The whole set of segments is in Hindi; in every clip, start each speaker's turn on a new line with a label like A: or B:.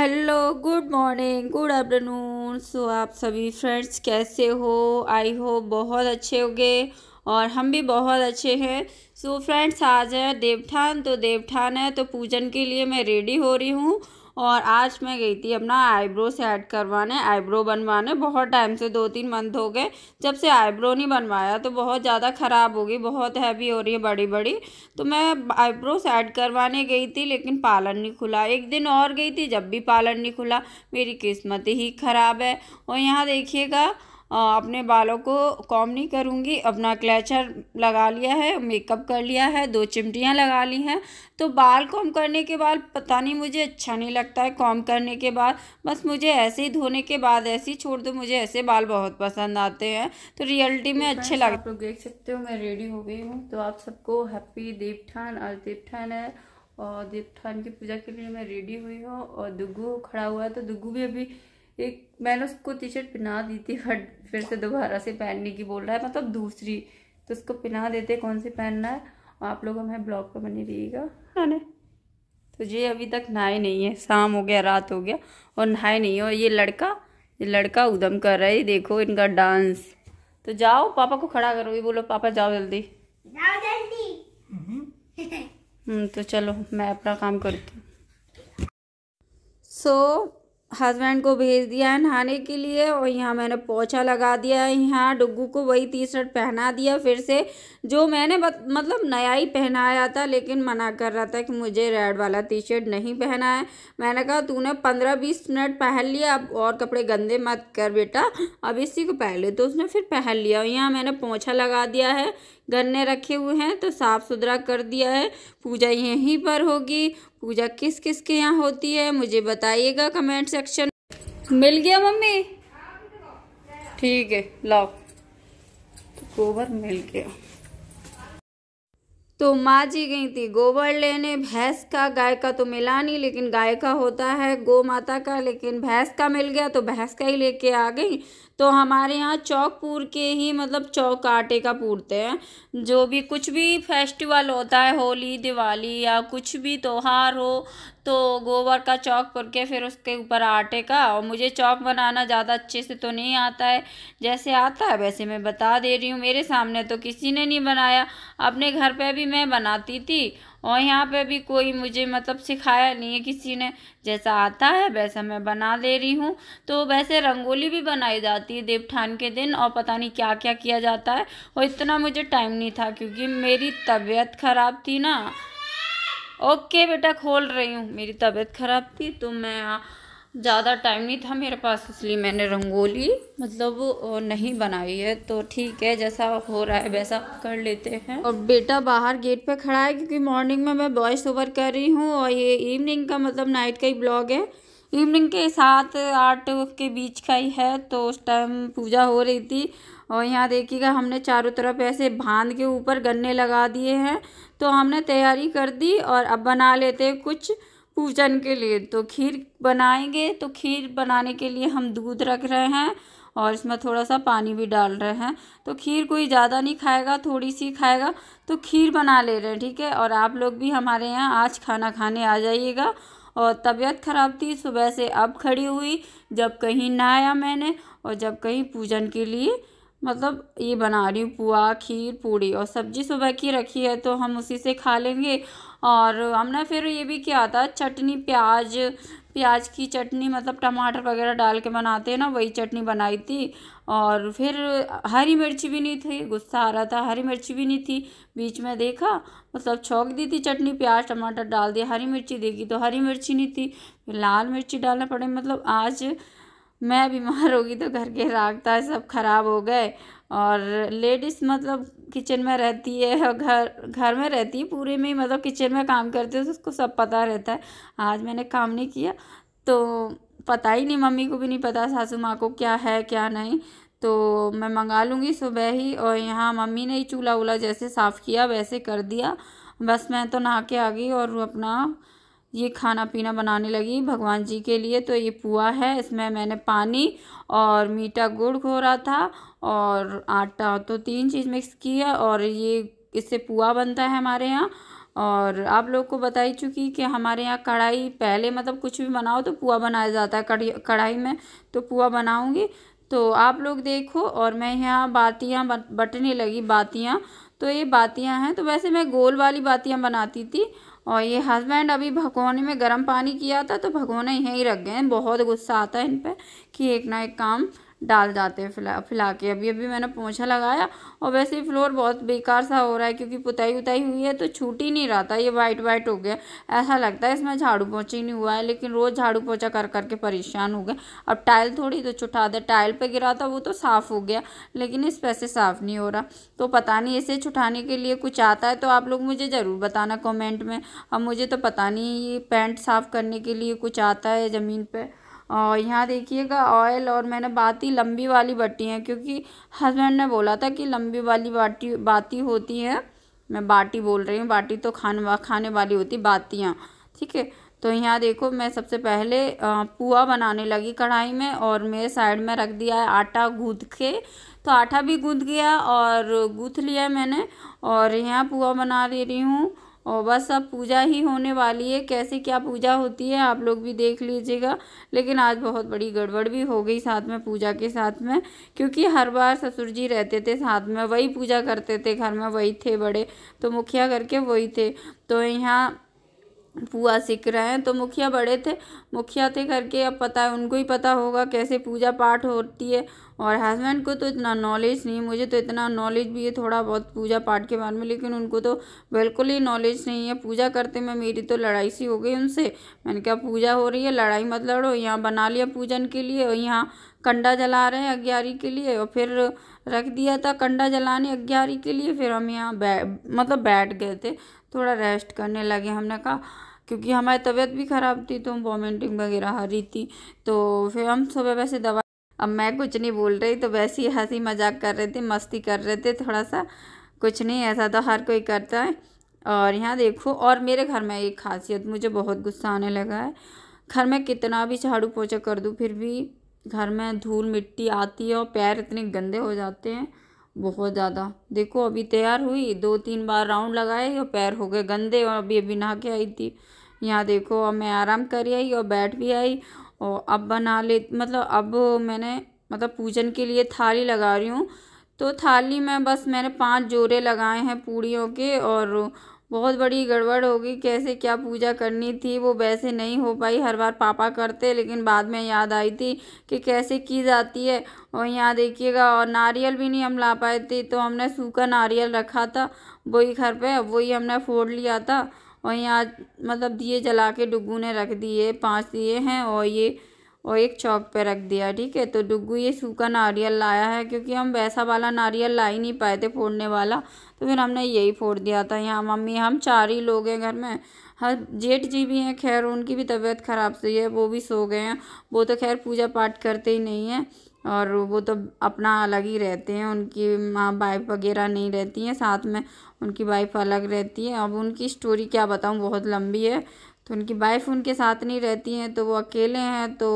A: Hello good morning good afternoon so आप सभी फ्रेंड्स कैसे हो आई हो बहुत अच्छे होंगे और हम भी बहुत अच्छे हैं सो फ्रेंड्स आज है देवठान तो देवठान है तो पूजन के लिए मैं रेडी हो रही हूँ और आज मैं गई थी अपना आईब्रो सेट करवाने आईब्रो बनवाने बहुत टाइम से दो तीन मंथ हो गए जब से आईब्रो नहीं बनवाया तो बहुत ज़्यादा ख़राब हो गई बहुत हैवी हो रही है बड़ी बड़ी तो मैं आईब्रो सेट करवाने गई थी लेकिन पार्लर नहीं खुला एक दिन और गई थी जब भी पार्लर नहीं खुला मेरी किस्मत ही ख़राब है और यहाँ देखिएगा अपने बालों को कॉम नहीं करूँगी अपना क्लेचर लगा लिया है मेकअप कर लिया है दो चिमटियाँ लगा ली हैं तो बाल कॉम करने के बाद पता नहीं मुझे अच्छा नहीं लगता है कॉम करने के बाद बस मुझे ऐसे ही धोने के बाद ऐसे ही छोड़ दो मुझे ऐसे बाल बहुत पसंद आते हैं तो रियलिटी में तो अच्छे लगते आप लोग देख सकते हो मैं रेडी हो गई हूँ तो आप सबको हैप्पी देवठान और देवठान है और देवठान की पूजा के लिए मैं रेडी हुई हूँ और दुग्गू खड़ा हुआ है तो दुग्गू भी अभी एक मैंने उसको टी शर्ट पहना दी थी बट फिर से दोबारा से पहनने की बोल रहा है मतलब दूसरी तो उसको पहना देते कौन सी पहनना है आप लोग हमें ब्लॉग पर बनी रहिएगा है हाँ। तो ये अभी तक नहाए नहीं है शाम हो गया रात हो गया और नहाए नहीं है और ये लड़का ये लड़का उदम कर रहा है देखो इनका डांस तो जाओ पापा को खड़ा करो ये बोलो पापा जाओ जल्दी जाओ जल्दी हम्म, तो चलो मैं अपना काम करती हूँ सो so, हस्बैंड को भेज दिया है नहाने के लिए और यहाँ मैंने पोछा लगा दिया है यहाँ डुग्गू को वही टी शर्ट पहना दिया फिर से जो मैंने मतलब नया ही पहनाया था लेकिन मना कर रहा था कि मुझे रेड वाला टी शर्ट नहीं पहना है मैंने कहा तूने पंद्रह बीस मिनट पहन लिया अब और कपड़े गंदे मत कर बेटा अब इसी को पहन ले तो उसने फिर पहन लिया और यहाँ मैंने पोछा लगा दिया है गन्ने रखे हुए हैं तो साफ़ सुथरा कर दिया है पूजा यहीं पर होगी पूजा किस किस के यहाँ होती है मुझे बताइएगा कमेंट सेक्शन मिल गया मम्मी ठीक है लाओ तो गोबर मिल गया तो माँ जी गई थी गोबर लेने भैंस का गाय का तो मिला नहीं लेकिन गाय का होता है गो माता का लेकिन भैंस का मिल गया तो भैंस का ही लेके आ गई तो हमारे यहाँ चौक पूर के ही मतलब चौक आटे का पूरते हैं जो भी कुछ भी फेस्टिवल होता है होली दिवाली या कुछ भी त्यौहार हो तो गोबर का चौक पुर के फिर उसके ऊपर आटे का और मुझे चौक बनाना ज़्यादा अच्छे से तो नहीं आता है जैसे आता है वैसे मैं बता दे रही हूँ मेरे सामने तो किसी ने नहीं बनाया अपने घर पे भी मैं बनाती थी और यहाँ पे भी कोई मुझे मतलब सिखाया नहीं है किसी ने जैसा आता है वैसा मैं बना दे रही हूँ तो वैसे रंगोली भी बनाई जाती है देवठान के दिन और पता नहीं क्या क्या किया जाता है और इतना मुझे टाइम नहीं था क्योंकि मेरी तबीयत ख़राब थी ना ओके बेटा खोल रही हूँ मेरी तबीयत ख़राब थी तो मैं ज़्यादा टाइम नहीं था मेरे पास इसलिए मैंने रंगोली मतलब नहीं बनाई है तो ठीक है जैसा हो रहा है वैसा कर लेते हैं और बेटा बाहर गेट पे खड़ा है क्योंकि मॉर्निंग में मैं वॉइस ओवर कर रही हूँ और ये इवनिंग का मतलब नाइट का ही ब्लॉग है इवनिंग के सात आठ के बीच का ही है तो उस टाइम पूजा हो रही थी और यहाँ देखिएगा हमने चारों तरफ ऐसे बांध के ऊपर गन्ने लगा दिए हैं तो हमने तैयारी कर दी और अब बना लेते हैं कुछ पूजन के लिए तो खीर बनाएंगे तो खीर बनाने के लिए हम दूध रख रहे हैं और इसमें थोड़ा सा पानी भी डाल रहे हैं तो खीर कोई ज़्यादा नहीं खाएगा थोड़ी सी खाएगा तो खीर बना ले रहे हैं ठीक है और आप लोग भी हमारे यहाँ आज खाना खाने आ जाइएगा और तबीयत ख़राब थी सुबह से अब खड़ी हुई जब कहीं ना आया मैंने और जब कहीं पूजन के लिए मतलब ये बना रही हूँ पुआ खीर पूड़ी और सब्जी सुबह की रखी है तो हम उसी से खा लेंगे और हमने फिर ये भी किया था चटनी प्याज प्याज की चटनी मतलब टमाटर वगैरह डाल के बनाते हैं ना वही चटनी बनाई थी और फिर हरी मिर्ची भी नहीं थी गुस्सा आ रहा था हरी मिर्ची भी नहीं थी बीच में देखा मतलब छोंक दी थी चटनी प्याज टमाटर डाल दिया हरी मिर्ची देगी तो हरी मिर्ची नहीं थी फिर लाल मिर्ची डालना पड़े मतलब आज मैं बीमार होगी तो घर के है सब ख़राब हो गए और लेडीज़ मतलब किचन में रहती है और घर घर में रहती है पूरे में ही मतलब किचन में काम करते है तो उसको सब पता रहता है आज मैंने काम नहीं किया तो पता ही नहीं मम्मी को भी नहीं पता सासू माँ को क्या है क्या नहीं तो मैं मंगा लूँगी सुबह ही और यहाँ मम्मी ने ही चूल्हा वूल्हा जैसे साफ़ किया वैसे कर दिया बस मैं तो नहा के आ गई और अपना ये खाना पीना बनाने लगी भगवान जी के लिए तो ये पुआ है इसमें मैंने पानी और मीठा गुड़ घोरा था और आटा तो तीन चीज़ मिक्स की है और ये इससे पुआ बनता है हमारे यहाँ और आप लोग को बता ही चुकी कि हमारे यहाँ कढ़ाई पहले मतलब कुछ भी बनाओ तो पुआ बनाया जाता है कढ़ाई में तो पुआ बनाऊँगी तो आप लोग देखो और मैं यहाँ बातियाँ बटने लगी बातियाँ तो ये बातियाँ हैं तो वैसे मैं गोल वाली बातियाँ बनाती थी और ये हस्बैंड अभी भगोने में गर्म पानी किया था तो भगवान यहीं रख गए बहुत गुस्सा आता है इन पर कि एक ना एक काम डाल जाते हैं फिला फिला के अभी अभी मैंने पोछा लगाया और वैसे ही फ्लोर बहुत बेकार सा हो रहा है क्योंकि पुताई उताई हुई है तो छूट ही नहीं रहा था ये वाइट वाइट हो गया ऐसा लगता है इसमें झाड़ू पोछा ही नहीं हुआ है लेकिन रोज़ झाड़ू पोछा कर करके परेशान हो गए अब टाइल थोड़ी तो छुटा दे टाइल पर गिरा था वो तो साफ़ हो गया लेकिन इस पैसे साफ़ नहीं हो रहा तो पता नहीं इसे छुटाने के लिए कुछ आता है तो आप लोग मुझे ज़रूर बताना कॉमेंट में अब मुझे तो पता नहीं ये पैंट साफ़ करने के लिए कुछ आता है ज़मीन पर और यहाँ देखिएगा ऑयल और मैंने बाती लंबी वाली बाटी है क्योंकि हस्बैंड ने बोला था कि लंबी वाली बाटी बाती होती है मैं बाटी बोल रही हूँ बाटी तो खान खाने वाली होती बातियाँ ठीक है तो यहाँ देखो मैं सबसे पहले पुआ बनाने लगी कढ़ाई में और मेरे साइड में रख दिया है आटा गूँध के तो आटा भी गूँध गया और गूँथ लिया मैंने और यहाँ पुआ बना दे रही हूँ और बस अब पूजा ही होने वाली है कैसे क्या पूजा होती है आप लोग भी देख लीजिएगा लेकिन आज बहुत बड़ी गड़बड़ भी हो गई साथ में पूजा के साथ में क्योंकि हर बार ससुर जी रहते थे साथ में वही पूजा करते थे घर में वही थे बड़े तो मुखिया करके वही थे तो यहाँ पुआ सीख रहे हैं तो मुखिया बड़े थे मुखिया थे करके अब पता है उनको ही पता होगा कैसे पूजा पाठ होती है और हस्बैंड को तो इतना नॉलेज नहीं मुझे तो इतना नॉलेज भी है थोड़ा बहुत पूजा पाठ के बारे में लेकिन उनको तो बिल्कुल ही नॉलेज नहीं है पूजा करते में मेरी तो लड़ाई सी हो गई उनसे मैंने कहा पूजा हो रही है लड़ाई मत लड़ो यहाँ बना लिया पूजन के लिए और यहाँ कंडा जला रहे हैं अग्यारी के लिए और फिर रख दिया था कंडा जलाने अग्यारी के लिए फिर हम यहाँ बै मतलब बैठ गए थे थोड़ा रेस्ट करने लगे हमने कहा क्योंकि हमारी तबीयत भी ख़राब थी तो वॉमिटिंग वगैरह हरी थी तो फिर हम सुबह वैसे दवा अब मैं कुछ नहीं बोल रही तो वैसे ही हंसी मजाक कर रहे थे मस्ती कर रहे थे थोड़ा सा कुछ नहीं ऐसा तो हर कोई करता है और यहाँ देखो और मेरे घर में एक खासियत मुझे बहुत गुस्सा आने लगा है घर में कितना भी झाड़ू पोछा कर दूँ फिर भी घर में धूल मिट्टी आती है और पैर इतने गंदे हो जाते हैं बहुत ज़्यादा देखो अभी तैयार हुई दो तीन बार राउंड लगाए और पैर हो गए गंदे और अभी अभी नहा के आई थी यहाँ देखो अब मैं आराम कर आई और बैठ भी आई और अब बना ले मतलब अब मैंने मतलब पूजन के लिए थाली लगा रही हूँ तो थाली में बस मैंने पांच जोड़े लगाए हैं पूड़ियों के और बहुत बड़ी गड़बड़ होगी कैसे क्या पूजा करनी थी वो वैसे नहीं हो पाई हर बार पापा करते लेकिन बाद में याद आई थी कि कैसे की जाती है और यहाँ देखिएगा और नारियल भी नहीं हम ला पाए थे तो हमने सूखा नारियल रखा था वही घर पे वही हमने फोड़ लिया था और यहाँ मतलब दिए जला के डुगू ने रख दिए पांच दिए हैं और ये और एक चौक पे रख दिया ठीक है तो डुगू ये सूखा नारियल लाया है क्योंकि हम वैसा वाला नारियल ला ही नहीं पाए थे फोड़ने वाला तो फिर हमने यही फोड़ दिया था यहाँ मम्मी हम चार ही लोग हैं घर में हर जेठ जी भी हैं खैर उनकी भी तबीयत ख़राब सही तो है वो भी सो गए हैं वो तो खैर पूजा पाठ करते ही नहीं हैं और वो तो अपना अलग ही रहते हैं उनकी माँ वाइफ वगैरह नहीं रहती हैं साथ में उनकी वाइफ अलग रहती है अब उनकी स्टोरी क्या बताऊँ बहुत लंबी है तो उनकी वाइफ उनके साथ नहीं रहती हैं तो वो अकेले हैं तो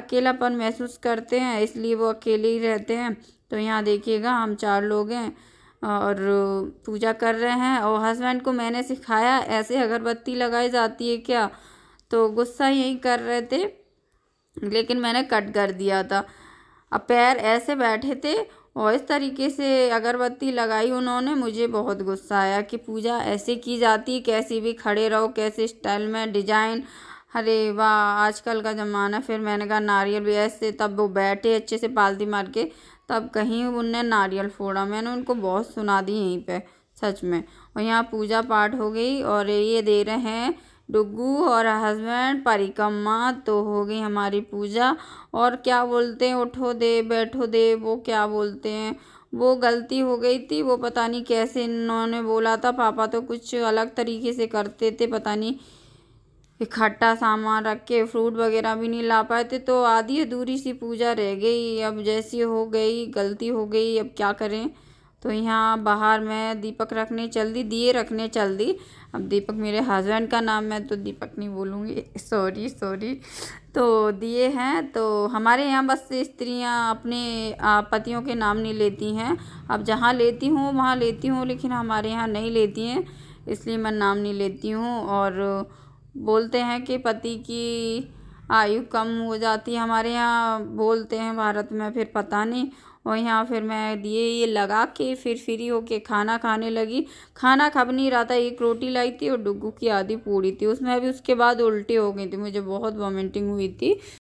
A: अकेलापन महसूस करते हैं इसलिए वो अकेले ही रहते हैं तो यहाँ देखिएगा हम चार लोग हैं और पूजा कर रहे हैं और हस्बैंड को मैंने सिखाया ऐसे अगरबत्ती लगाई जाती है क्या तो गुस्सा यही कर रहे थे लेकिन मैंने कट कर दिया था अब पैर ऐसे बैठे थे और इस तरीके से अगरबत्ती लगाई उन्होंने मुझे बहुत गुस्सा आया कि पूजा ऐसे की जाती कैसी भी खड़े रहो कैसे स्टाइल में डिजाइन अरे वाह आजकल का ज़माना फिर मैंने कहा नारियल भी ऐसे तब वो बैठे अच्छे से पालती मार के तब कहीं उनने नारियल फोड़ा मैंने उनको बहुत सुना दी यहीं पे सच में और यहाँ पूजा पाठ हो गई और ये दे रहे हैं डुगू और हस्बैंड परिक्रमा तो हो गई हमारी पूजा और क्या बोलते हैं उठो दे बैठो दे वो क्या बोलते हैं वो गलती हो गई थी वो पता नहीं कैसे इन्होंने बोला था पापा तो कुछ अलग तरीके से करते थे पता नहीं इकट्ठा सामान रख के फ्रूट वगैरह भी नहीं ला पाए थे तो आधी अधूरी सी पूजा रह गई अब जैसी हो गई गलती हो गई अब क्या करें तो यहाँ बाहर मैं दीपक रखने चल दी दिए रखने चल दी अब दीपक मेरे हस्बैंड का नाम है तो दीपक नहीं बोलूँगी सॉरी सॉरी तो दिए हैं तो हमारे यहाँ बस स्त्रियाँ अपने पतियों के नाम नहीं लेती हैं अब जहाँ लेती हूँ वहाँ लेती हूँ लेकिन हमारे यहाँ नहीं लेती हैं इसलिए मैं नाम नहीं लेती हूँ और बोलते हैं कि पति की आयु कम हो जाती है हमारे यहाँ बोलते हैं भारत में फिर पता नहीं और यहाँ फिर मैं दिए ये लगा के फिर फ्री होके खाना खाने लगी खाना खा भी नहीं रहा था एक रोटी लाई थी और डुगू की आधी पूड़ी थी उसमें अभी उसके बाद उल्टी हो गई थी मुझे बहुत वॉमिटिंग हुई थी